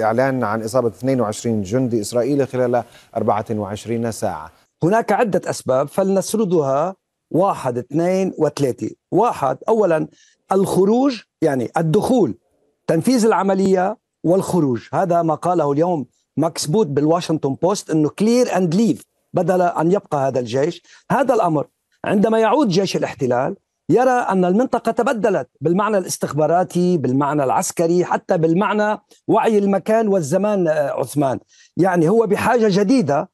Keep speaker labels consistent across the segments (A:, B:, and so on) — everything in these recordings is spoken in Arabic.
A: الإعلان عن إصابة 22 جندي إسرائيلي خلال 24 ساعة هناك عدة أسباب فلنسردها واحد اثنين وثلاثة واحد أولا الخروج يعني الدخول تنفيذ العملية والخروج هذا ما قاله اليوم ماكس بوت بالواشنطن بوست أنه كلير أند ليف بدل أن يبقى هذا الجيش هذا الأمر عندما يعود جيش الاحتلال يرى أن المنطقة تبدلت بالمعنى الاستخباراتي بالمعنى العسكري حتى بالمعنى وعي المكان والزمان آه، عثمان يعني هو بحاجة جديدة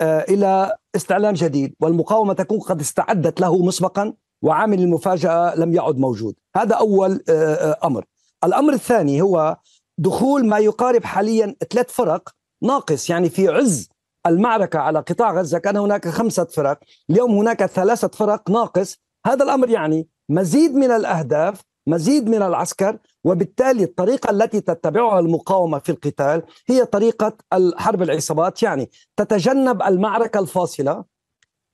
A: آه، إلى استعلام جديد والمقاومة تكون قد استعدت له مسبقا وعامل المفاجأة لم يعد موجود هذا أول آه، أمر الأمر الثاني هو دخول ما يقارب حاليا ثلاث فرق ناقص يعني في عز المعركة على قطاع غزة كان هناك خمسة فرق اليوم هناك ثلاثة فرق ناقص هذا الامر يعني مزيد من الاهداف مزيد من العسكر وبالتالي الطريقة التي تتبعها المقاومة في القتال هي طريقة حرب العصابات يعني تتجنب المعركة الفاصلة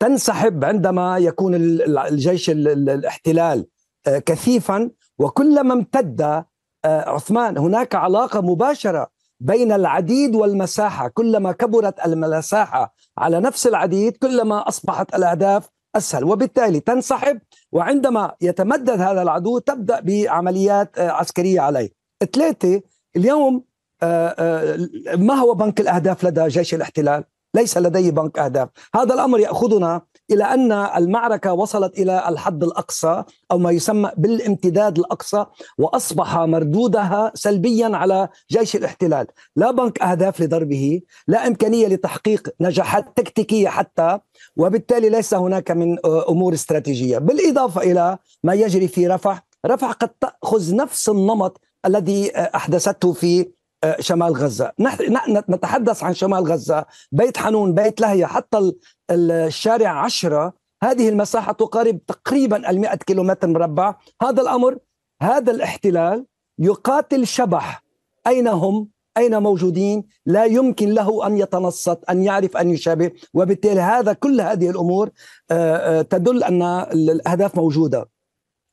A: تنسحب عندما يكون الجيش الاحتلال آه، كثيفا وكلما امتد آه، عثمان هناك علاقة مباشرة بين العديد والمساحة كلما كبرت المساحة على نفس العديد كلما أصبحت الأهداف اسهل وبالتالي تنسحب وعندما يتمدد هذا العدو تبدا بعمليات آه، عسكريه عليه. ثلاثه اليوم آه، آه، ما هو بنك الاهداف لدى جيش الاحتلال؟ ليس لديه بنك اهداف، هذا الامر ياخذنا الى ان المعركه وصلت الى الحد الاقصى او ما يسمى بالامتداد الاقصى واصبح مردودها سلبيا على جيش الاحتلال، لا بنك اهداف لضربه، لا امكانيه لتحقيق نجاحات تكتيكيه حتى، وبالتالي ليس هناك من آه، امور استراتيجيه، بالاضافه الى ما يجري في رفح، رفح قد تاخذ نفس النمط الذي آه، احدثته في آه، شمال غزة نحن نتحدث عن شمال غزة بيت حنون بيت لهية حتى الشارع عشرة هذه المساحة تقارب تقريبا المئة كيلومتر مربع هذا الأمر هذا الاحتلال يقاتل شبح أين هم أين موجودين لا يمكن له أن يتنصت أن يعرف أن يشابه وبالتالي هذا كل هذه الأمور آه، آه، تدل أن الأهداف موجودة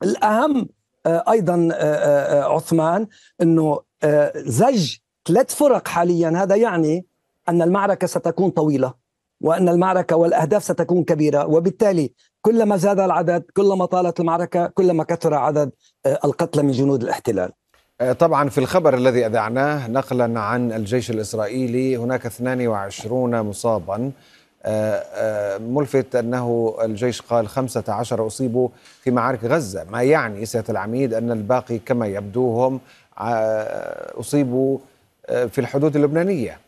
A: الأهم آه، ايضا آه، آه، عثمان انه زج ثلاث فرق حاليا هذا يعني ان المعركه ستكون طويله وان المعركه والاهداف ستكون كبيره وبالتالي كلما زاد العدد كلما طالت المعركه كلما كثر عدد القتلى من جنود الاحتلال طبعا في الخبر الذي اذعناه نقلا عن الجيش الاسرائيلي هناك 22 مصابا آه، آه، ملفت أنه الجيش قال 15 أصيبوا في معارك غزة ما يعني سيادة العميد أن الباقي كما يبدو هم آه، أصيبوا في الحدود اللبنانية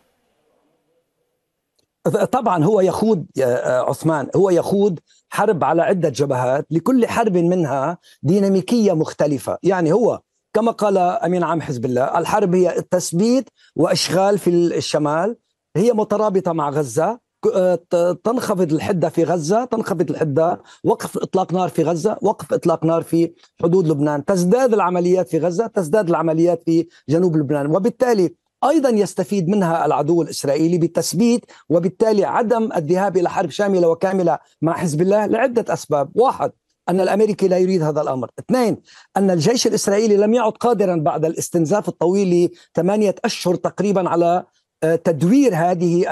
A: طبعا هو يخوض عثمان هو يخوض حرب على عدة جبهات لكل حرب منها ديناميكية مختلفة يعني هو كما قال أمين عام حزب الله الحرب هي التثبيت وإشغال في الشمال هي مترابطة مع غزة آه، تنخفض الحده في غزه، تنخفض الحده، وقف اطلاق نار في غزه، وقف اطلاق نار في حدود لبنان، تزداد العمليات في غزه، تزداد العمليات في جنوب لبنان، وبالتالي ايضا يستفيد منها العدو الاسرائيلي بالتثبيت وبالتالي عدم الذهاب الى حرب شامله وكامله مع حزب الله لعده اسباب، واحد أن الأمريكي لا يريد هذا الأمر اثنين أن الجيش الإسرائيلي لم يعد قادرا بعد الاستنزاف الطويل لثمانية أشهر تقريبا على آه، تدوير هذه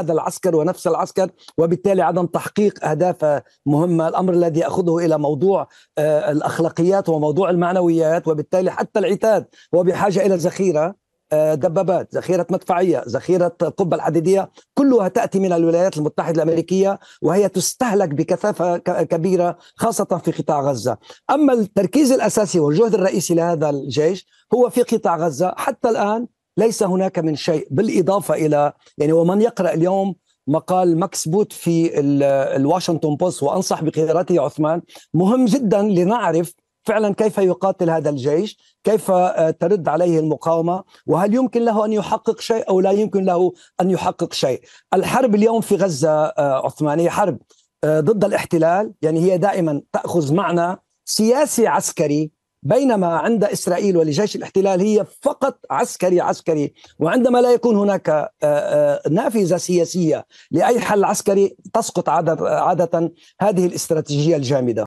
A: هذا العسكر ونفس العسكر وبالتالي عدم تحقيق اهداف آه، مهمه الامر الذي ياخذه الى موضوع آه، الاخلاقيات وموضوع المعنويات وبالتالي حتى العتاد هو بحاجه الى ذخيره دبابات ذخيرة مدفعية ذخيرة القبة الحديدية كلها تأتي من الولايات المتحدة الأمريكية وهي تستهلك بكثافة كبيرة خاصة في قطاع غزة أما التركيز الأساسي والجهد الرئيسي لهذا الجيش هو في قطاع غزة حتى الآن ليس هناك من شيء بالإضافة إلى يعني ومن يقرأ اليوم مقال ماكس بوت في الواشنطن بوست وأنصح بقراءته يا عثمان مهم جدا لنعرف فعلا كيف يقاتل هذا الجيش كيف آه، ترد عليه المقاومة وهل يمكن له أن يحقق شيء أو لا يمكن له أن يحقق شيء الحرب اليوم في غزة آه، عثمانية حرب آه، ضد الاحتلال يعني هي دائما تأخذ معنى سياسي عسكري بينما عند اسرائيل ولجيش الاحتلال هي فقط عسكري عسكري وعندما لا يكون هناك آه، آه، نافذه سياسيه لاي حل عسكري تسقط عاده هذه الاستراتيجيه الجامده